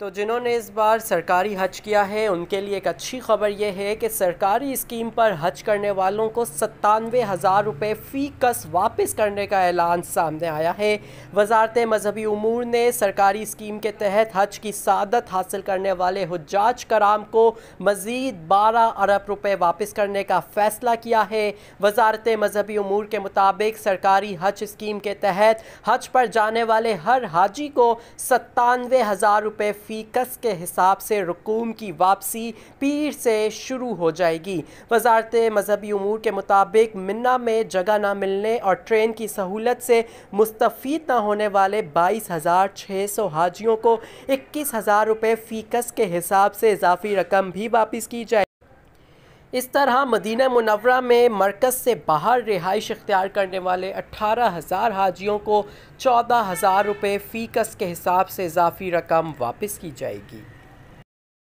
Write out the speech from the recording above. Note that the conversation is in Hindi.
तो जिन्होंने इस बार सरकारी हज किया है उनके लिए एक अच्छी खबर यह है कि सरकारी स्कीम पर हज करने वालों को सत्तानवे हज़ार रुपये फ़ी कस वापस करने का ऐलान सामने आया है वजारत मजहबी उमूर ने सरकारी स्कीम के तहत हज की सदत हासिल करने वाले हजाज कराम को मज़ीद बारह अरब रुपये वापस करने का फ़ैसला किया है वजारत मजहबी उमूर के मुताबिक सरकारी हज स्कीम के तहत हज पर जाने वाले हर हाजी को सत्तानवे हज़ार रुपये फीकस के हिसाब से रकूम की वापसी पीर से शुरू हो जाएगी वजारत मजहबी अमूर के मुताबिक मन्ना में जगह ना मिलने और ट्रेन की सहूलत से मुस्तफ़ ना होने वाले बाईस हज़ार छः सौ हाजियों को इक्कीस हज़ार रुपये फ़ीकस के हिसाब से इजाफी रकम भी वापस की जाए इस तरह मदीना मुनवरा में मरकज़ से बाहर रिहाइश अख्तियार करने वाले अट्ठारह हज़ार हाजियों को चौदह हज़ार रुपये फ़ीकस के हिसाब से इजाफी रकम वापस की जाएगी